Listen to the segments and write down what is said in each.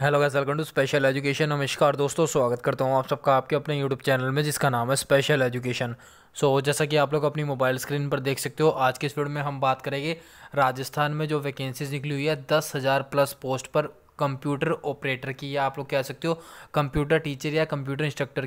hello guys welcome to special education नमस्कार दोस्तों स्वागत करता हूँ आप सबका आपके अपने यूट्यूब चैनल में जिसका नाम है स्पेशल एजुकेशन सो जैसा कि आप लोग अपनी मोबाइल स्क्रीन पर देख सकते हो आज के इस वीडियो में हम बात करेंगे राजस्थान में जो वैकेंसीज निकली हुई है दस हज़ार प्लस पोस्ट पर कंप्यूटर ऑपरेटर की या आप लोग कह सकते हो कंप्यूटर टीचर या कंप्यूटर इंस्ट्रक्टर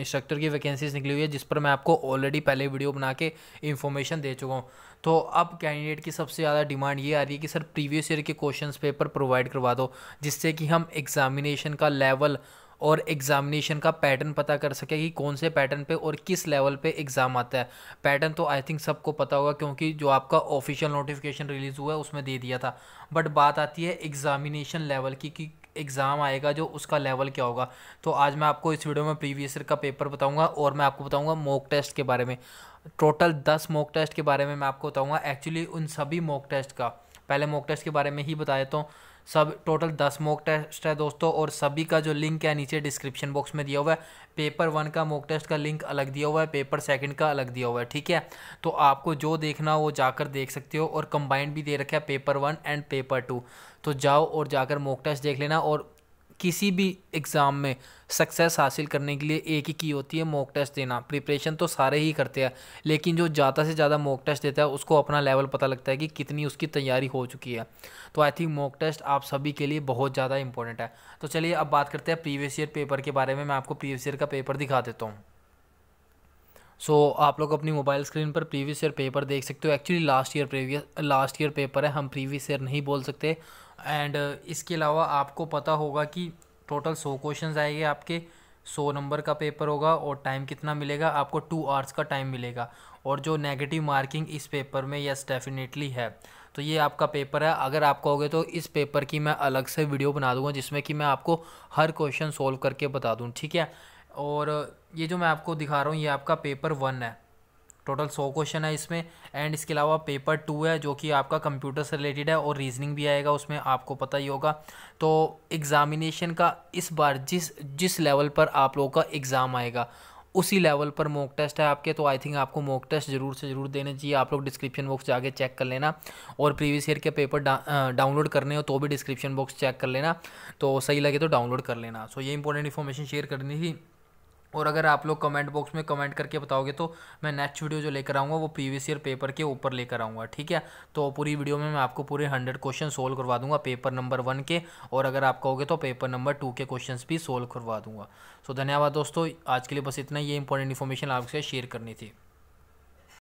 इंस्ट्रक्टर की वैकेंसीज निकली हुई है जिस पर मैं आपको ऑलरेडी पहले वीडियो बना के इन्फॉर्मेशन दे चुका हूँ तो अब कैंडिडेट की सबसे ज़्यादा डिमांड ये आ रही है कि सर प्रीवियस ईयर के क्वेश्चन पेपर प्रोवाइड करवा दो जिससे कि हम एग्जामिनेशन का लेवल और एग्जामिनेशन का पैटर्न पता कर सके कि कौन से पैटर्न पे और किस लेवल पे एग्ज़ाम आता है पैटर्न तो आई थिंक सबको पता होगा क्योंकि जो आपका ऑफिशियल नोटिफिकेशन रिलीज़ हुआ है उसमें दे दिया था बट बात आती है एग्ज़ामिनेशन लेवल की कि एग्ज़ाम आएगा जो उसका लेवल क्या होगा तो आज मैं आपको इस वीडियो में प्रीवियस ईयर का पेपर बताऊंगा और मैं आपको बताऊंगा मॉक टेस्ट के बारे में टोटल दस मॉक टेस्ट के बारे में मैं आपको बताऊंगा एक्चुअली उन सभी मॉक टेस्ट का पहले मॉक टेस्ट के बारे में ही बता देता हूँ सब टोटल दस मॉक टेस्ट है दोस्तों और सभी का जो लिंक है नीचे डिस्क्रिप्शन बॉक्स में दिया हुआ है पेपर वन का मॉक टेस्ट का लिंक अलग दिया हुआ है पेपर सेकंड का अलग दिया हुआ है ठीक है तो आपको जो देखना हो वो जाकर देख सकते हो और कंबाइंड भी दे रखा है paper one and paper two तो जाओ और जाकर मॉक टेस्ट देख लेना और किसी भी एग्ज़ाम में सक्सेस हासिल करने के लिए एक ही की होती है मॉक टेस्ट देना प्रिपरेशन तो सारे ही करते हैं लेकिन जो ज़्यादा से ज़्यादा मॉक टेस्ट देता है उसको अपना लेवल पता लगता है कि कितनी उसकी तैयारी हो चुकी है तो आई थिंक मॉक टेस्ट आप सभी के लिए बहुत ज़्यादा इंपॉर्टेंट है तो चलिए अब बात करते हैं प्रीवियस ईयर पेपर के बारे में मैं आपको प्रीवियस ईयर का पेपर दिखा देता हूँ सो so, आप लोग अपनी मोबाइल स्क्रीन पर प्रीवियस ईयर पेपर देख सकते हो actually last year previous last year paper है हम प्रीवियस ईयर नहीं बोल सकते एंड इसके अलावा आपको पता होगा कि टोटल सौ क्वेश्चन आएंगे आपके सौ नंबर का पेपर होगा और टाइम कितना मिलेगा आपको टू आवर्स का टाइम मिलेगा और जो नेगेटिव मार्किंग इस पेपर में यस डेफिनेटली है तो ये आपका पेपर है अगर आप कहोगे तो इस पेपर की मैं अलग से वीडियो बना दूंगा जिसमें कि मैं आपको हर क्वेश्चन सॉल्व करके बता दूँ ठीक है और ये जो मैं आपको दिखा रहा हूँ ये आपका पेपर वन है टोटल सौ क्वेश्चन है इसमें एंड इसके अलावा पेपर टू है जो कि आपका कंप्यूटर से रिलेटेड है और रीजनिंग भी आएगा उसमें आपको पता ही होगा तो एग्ज़ामिनेशन का इस बार जिस जिस लेवल पर आप लोगों का एग्ज़ाम आएगा उसी लेवल पर मॉक टेस्ट है आपके तो आई थिंक आपको मॉक टेस्ट ज़रूर से ज़रूर देने चाहिए आप लोग डिस्क्रिप्शन बॉक्स जाके चेक कर लेना और प्रीवियस ईयर के पेपर डाउनलोड करने हो तो भी डिस्क्रिप्शन बॉक्स चेक कर लेना तो सही लगे तो डाउनलोड कर लेना सो so, ये इंपॉर्टेंट इन्फॉर्मेशन शेयर करनी थी और अगर आप लोग कमेंट बॉक्स में कमेंट करके बताओगे तो मैं नेक्स्ट वीडियो जो लेकर आऊँगा वो प्रीवियस ईयर पेपर के ऊपर लेकर आऊँगा ठीक है तो पूरी वीडियो में मैं आपको पूरे हंड्रेड क्वेश्चन सोल्व करवा दूंगा पेपर नंबर वन के और अगर आप कहोगे तो पेपर नंबर टू के क्वेश्चन भी सोल्व करवा दूंगा सो धन्यवाद दोस्तों आज के लिए बस इतना ही इंपॉर्टेंट इन्फॉर्मेशन आपके साथ शेयर करनी थी